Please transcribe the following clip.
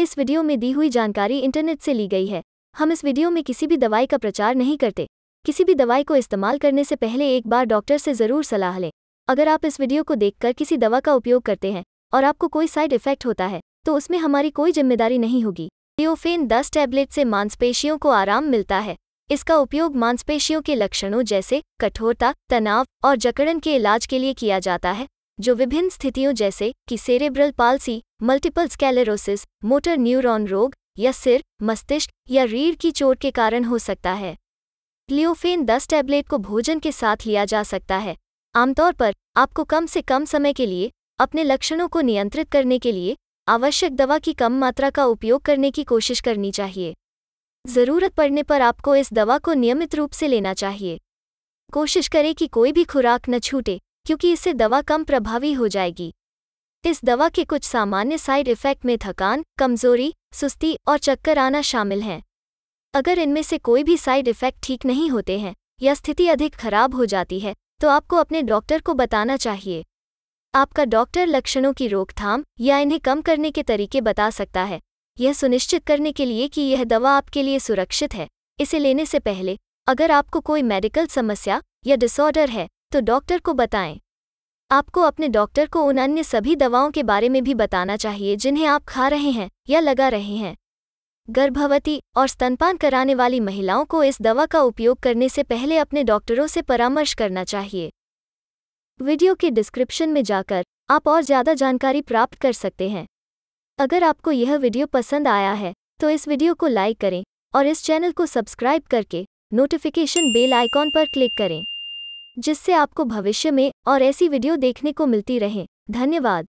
इस वीडियो में दी हुई जानकारी इंटरनेट से ली गई है हम इस वीडियो में किसी भी दवाई का प्रचार नहीं करते किसी भी दवाई को इस्तेमाल करने से पहले एक बार डॉक्टर से ज़रूर सलाह लें अगर आप इस वीडियो को देखकर किसी दवा का उपयोग करते हैं और आपको कोई साइड इफेक्ट होता है तो उसमें हमारी कोई जिम्मेदारी नहीं होगी डिओफेन 10 टैबलेट से मांसपेशियों को आराम मिलता है इसका उपयोग मांसपेशियों के लक्षणों जैसे कठोरता तनाव और जकड़न के इलाज के लिए किया जाता है जो विभिन्न स्थितियों जैसे कि cerebral palsy multiple sclerosis motor neuron रोग या सिर मस्तिष्क या रीढ़ की चोट के कारण हो सकता है लियोफेन 10 टैबलेट को भोजन के साथ लिया जा सकता है आमतौर पर आपको कम से कम समय के लिए अपने लक्षणों को नियंत्रित करने के लिए आवश्यक दवा की कम मात्रा का उपयोग करने की कोशिश करनी चाहिए ज़रूरत पड़ने पर आपको इस दवा को नियमित रूप से लेना चाहिए कोशिश करें कि कोई भी खुराक न छूटे क्योंकि इससे दवा कम प्रभावी हो जाएगी इस दवा के कुछ सामान्य साइड इफ़ेक्ट में थकान कमजोरी सुस्ती और चक्कर आना शामिल हैं अगर इनमें से कोई भी साइड इफ़ेक्ट ठीक नहीं होते हैं या स्थिति अधिक खराब हो जाती है तो आपको अपने डॉक्टर को बताना चाहिए आपका डॉक्टर लक्षणों की रोकथाम या इन्हें कम करने के तरीके बता सकता है यह सुनिश्चित करने के लिए कि यह दवा आपके लिए सुरक्षित है इसे लेने से पहले अगर आपको कोई मेडिकल समस्या या डिसऑर्डर है तो डॉक्टर को बताएं आपको अपने डॉक्टर को उन अन्य सभी दवाओं के बारे में भी बताना चाहिए जिन्हें आप खा रहे हैं या लगा रहे हैं गर्भवती और स्तनपान कराने वाली महिलाओं को इस दवा का उपयोग करने से पहले अपने डॉक्टरों से परामर्श करना चाहिए वीडियो के डिस्क्रिप्शन में जाकर आप और ज़्यादा जानकारी प्राप्त कर सकते हैं अगर आपको यह वीडियो पसंद आया है तो इस वीडियो को लाइक करें और इस चैनल को सब्सक्राइब करके नोटिफिकेशन बेल आइकॉन पर क्लिक करें जिससे आपको भविष्य में और ऐसी वीडियो देखने को मिलती रहे धन्यवाद